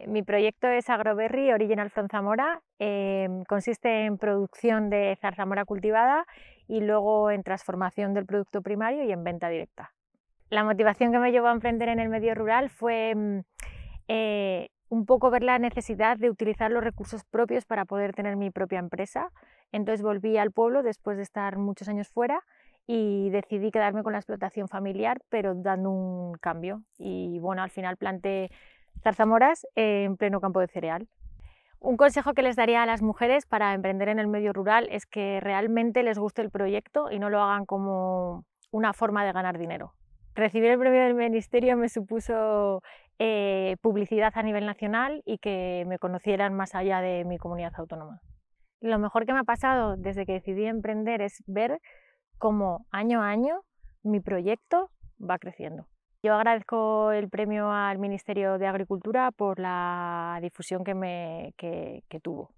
Eh, mi proyecto es Agroberry Original From Zamora. Em, consiste en producción de zarzamora cultivada y luego en transformación del producto primario y en venta directa. La motivación que me llevó a emprender en el medio rural fue mm, eh, un poco ver la necesidad de utilizar los recursos propios para poder tener mi propia empresa. Entonces volví al pueblo después de estar muchos años fuera y decidí quedarme con la explotación familiar, pero dando un cambio. Y bueno, al final planté zarzamoras en pleno campo de cereal. Un consejo que les daría a las mujeres para emprender en el medio rural es que realmente les guste el proyecto y no lo hagan como una forma de ganar dinero. Recibir el premio del ministerio me supuso eh, publicidad a nivel nacional y que me conocieran más allá de mi comunidad autónoma. Lo mejor que me ha pasado desde que decidí emprender es ver cómo año a año mi proyecto va creciendo. Yo agradezco el premio al Ministerio de Agricultura por la difusión que, me, que tuvo.